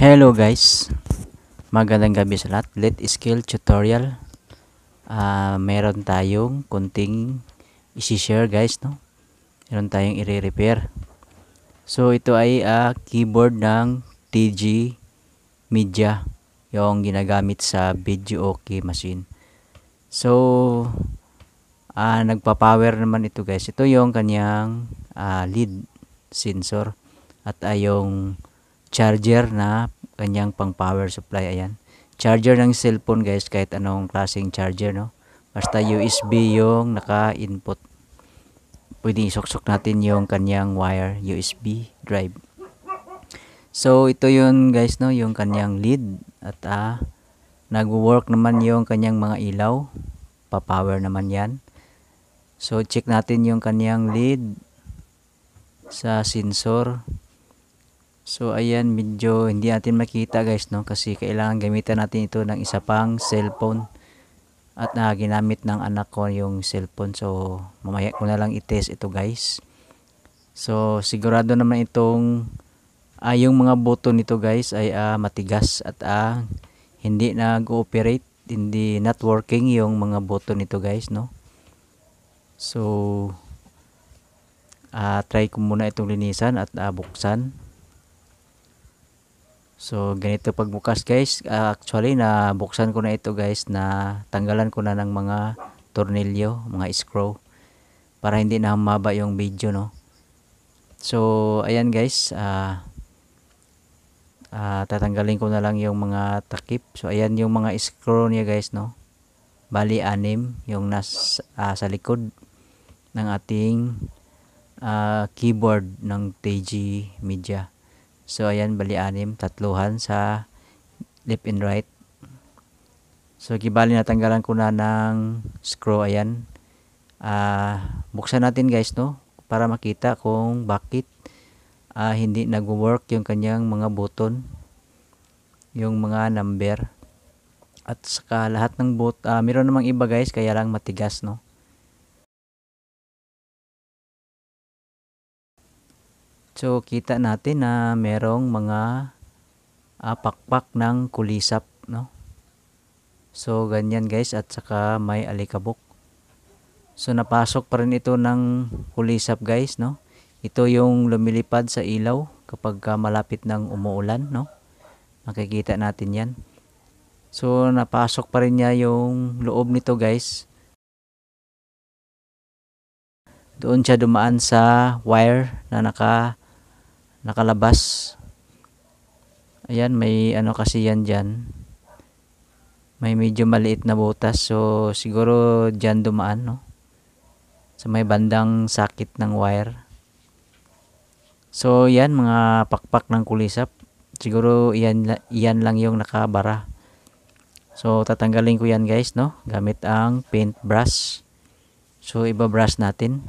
Hello guys, magandang gabi sa lahat. Let skill tutorial. Uh, meron tayong kunting isi-share guys, no? Meron tayong i-repair. So ito ay uh, keyboard ng TG Media, yung ginagamit sa video okay machine. So uh, nagpa-power naman ito guys. Ito yung kanyang uh, lead sensor at ayong yung charger na kanyang pang power supply ayan charger ng cellphone guys kahit anong klaseng charger no basta USB yung naka input pwede isuksok natin yung kanyang wire USB drive so ito yun guys no yung kanyang lead at ah nagwo-work naman yung kanyang mga ilaw pa-power naman yan so check natin yung kanyang lead sa sensor So ayan medyo hindi natin makita guys no kasi kailangan gamitan natin ito ng isa pang cellphone at na uh, ginamit ng anak ko yung cellphone so mamaya ko na lang i-test ito guys. So sigurado naman itong uh, yung mga button nito guys ay uh, matigas at uh, hindi nag-ooperate, hindi not working yung mga button nito guys no. So uh, try ko muna itong linisan at uh, buksan. So, ganito pagbukas guys. actually, na buksan ko na ito guys na tanggalan ko na ng mga tornilyo, mga screw para hindi na humaba yung video no. So, ayan guys. Uh, uh, tatanggalin ko na lang yung mga takip. So, ayan yung mga screw niya guys no. Bali, anim yung nas, uh, ah, sa likod ng ating uh, keyboard ng TG Media. So, ayan, bali anim, tatluhan sa left and right. So, gibali natanggalan ko na ng screw, ayan. Uh, buksan natin guys, no? Para makita kung bakit uh, hindi nag-work yung kanyang mga button, yung mga number. At saka lahat ng bot, uh, meron namang iba guys, kaya lang matigas, no? So, kita natin na merong mga uh, pakpak ng kulisap, no? So, ganyan guys at saka may alikabok. So, napasok pa rin ito ng kulisap guys, no? Ito yung lumilipad sa ilaw kapag uh, malapit ng umuulan, no? Makikita natin yan. So, napasok pa rin niya yung loob nito guys. Doon siya dumaan sa wire na naka nakalabas. Ayan, may ano kasi yan dyan. May medyo maliit na butas. So, siguro dyan dumaan, no? Sa so, may bandang sakit ng wire. So, yan, mga pakpak ng kulisap. Siguro, yan, yan lang yung nakabara. So, tatanggalin ko yan, guys, no? Gamit ang paint brush So, brush natin.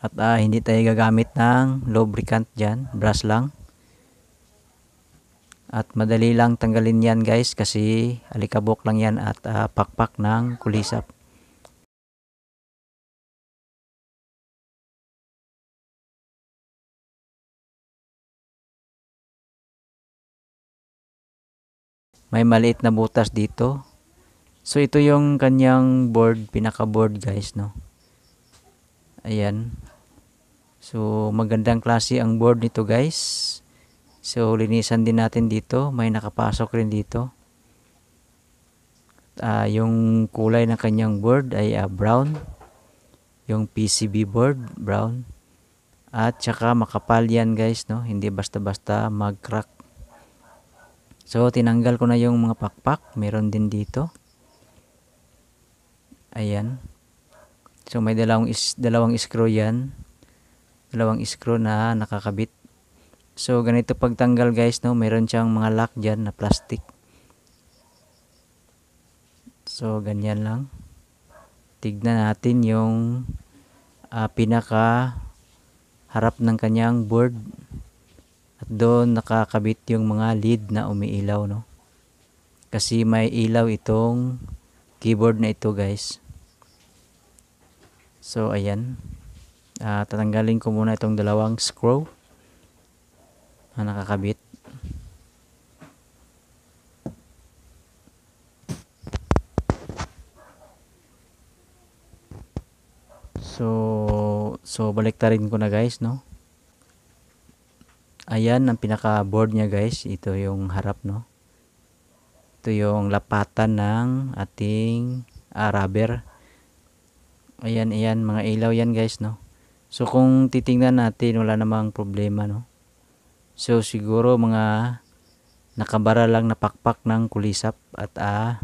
At uh, hindi tayo gagamit ng lubricant dyan, brush lang. At madali lang tanggalin yan guys kasi alikabok lang yan at uh, pakpak ng kulisap. May maliit na butas dito. So ito yung kanyang board, pinaka board guys no. Ayan, So, magandang klase ang board nito guys. So, linisan din natin dito. May nakapasok rin dito. Uh, yung kulay ng kanyang board ay uh, brown. Yung PCB board, brown. At saka makapal yan guys, no? Hindi basta-basta mag-crack. So, tinanggal ko na yung mga pakpak. Meron din dito. Ayan. So, may dalawang, is, dalawang screw yan dalawang screw na nakakabit. So ganito pagtanggal guys no, meron siyang mga lock diyan na plastic. So ganyan lang. Tignan natin yung uh, pinaka harap ng kanyang board at doon nakakabit yung mga lead na umiilaw no kasi may ilaw itong keyboard na ito guys so ayan uh, tatanggalin ko muna itong dalawang screw na nakakabit So, so baliktarin ko na guys, no? Ayan ang pinaka board niya guys, ito yung harap, no? Ito yung lapatan ng ating uh, rubber. Ayan, ayan, mga ilaw yan guys, no? So kung titingnan natin wala namang problema no. So siguro mga nakabara lang napakpak ng kulisap at uh,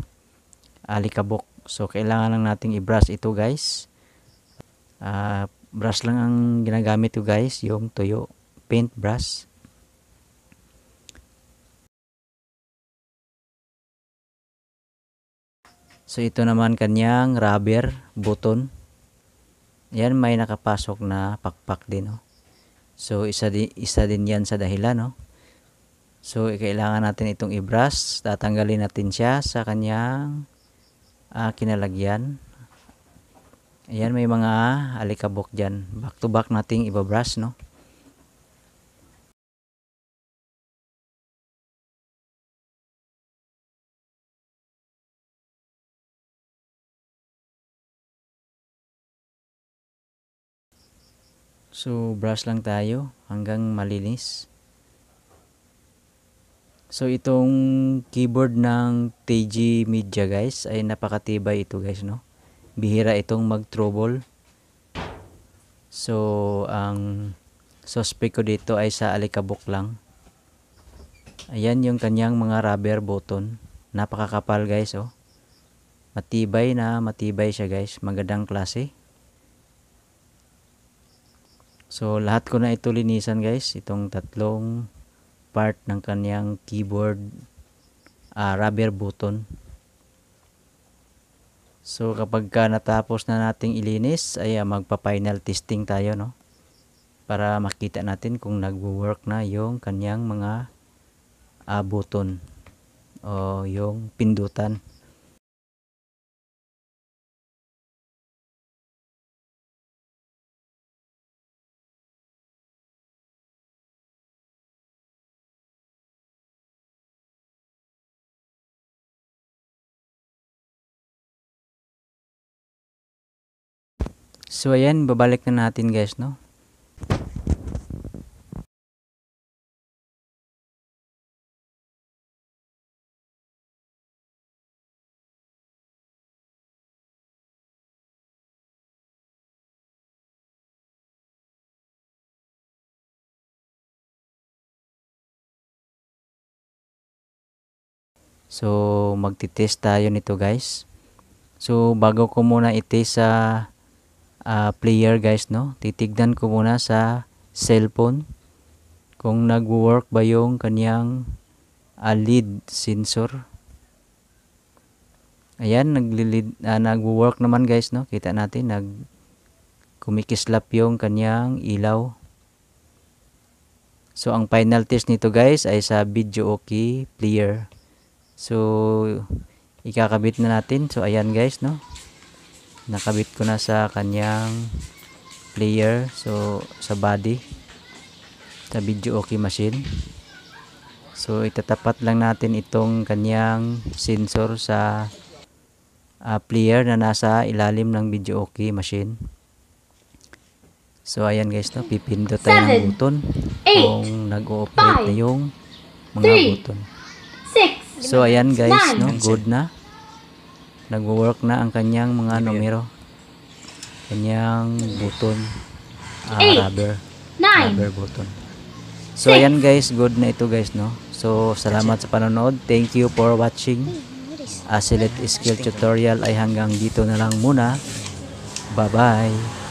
alikabok. So kailangan lang nating i-brush ito guys. Uh, brush lang ang ginagamit ko guys, yung tuyo paint brush. So ito naman kanyang rubber button. Yan may nakapasok na pakpak din, no? Oh. So isa din, isa din 'yan sa dahilan, no? Oh. So kailangan natin itong i-brush, tatanggalin natin siya sa kanyang uh, kinalagyan. yan may mga alikabok dyan. Back to back nating ibabrush, no? So, brush lang tayo hanggang malinis. So, itong keyboard ng TG Media guys ay napakatibay ito guys, no? Bihira itong mag-trouble. So, ang suspect ko dito ay sa alikabok lang. Ayan yung kanyang mga rubber button. Napakakapal guys, oh. Matibay na matibay siya guys. Magandang klase. So lahat ko na ito linisan guys, itong tatlong part ng kanyang keyboard uh, rubber button. So kapag ka natapos na nating ilinis, ay ah, magpa-final testing tayo no. Para makita natin kung nagwo-work na yung kanyang mga uh, button o yung pindutan. So ayan, babalik na natin guys, no? So, magti-test tayo nito guys. So, bago ko muna i-test sa uh, player guys no titigdan ko muna sa cellphone kung nag-work ba yung kanyang uh, lead sensor ayan nagli-lead uh, ah, nag-work naman guys no kita natin nag kumikislap yung kanyang ilaw so ang final test nito guys ay sa video okay player so ikakabit na natin so ayan guys no nakabit ko na sa kanyang player so sa body sa video okay machine so itatapat lang natin itong kanyang sensor sa uh, player na nasa ilalim ng video okay machine so ayan guys no pipindot tayo ng button eight, kung nag-ooperate na yung mga button six, so ayan guys nine, no good na nagwo-work na ang kanyang mga numero. Ano, kanyang button. Ah, Eight, rubber. Nine. Rubber button. So, Six. ayan guys. Good na ito guys, no? So, salamat sa panonood. Thank you for watching. Asilet Skill Tutorial ay hanggang dito na lang muna. Bye-bye.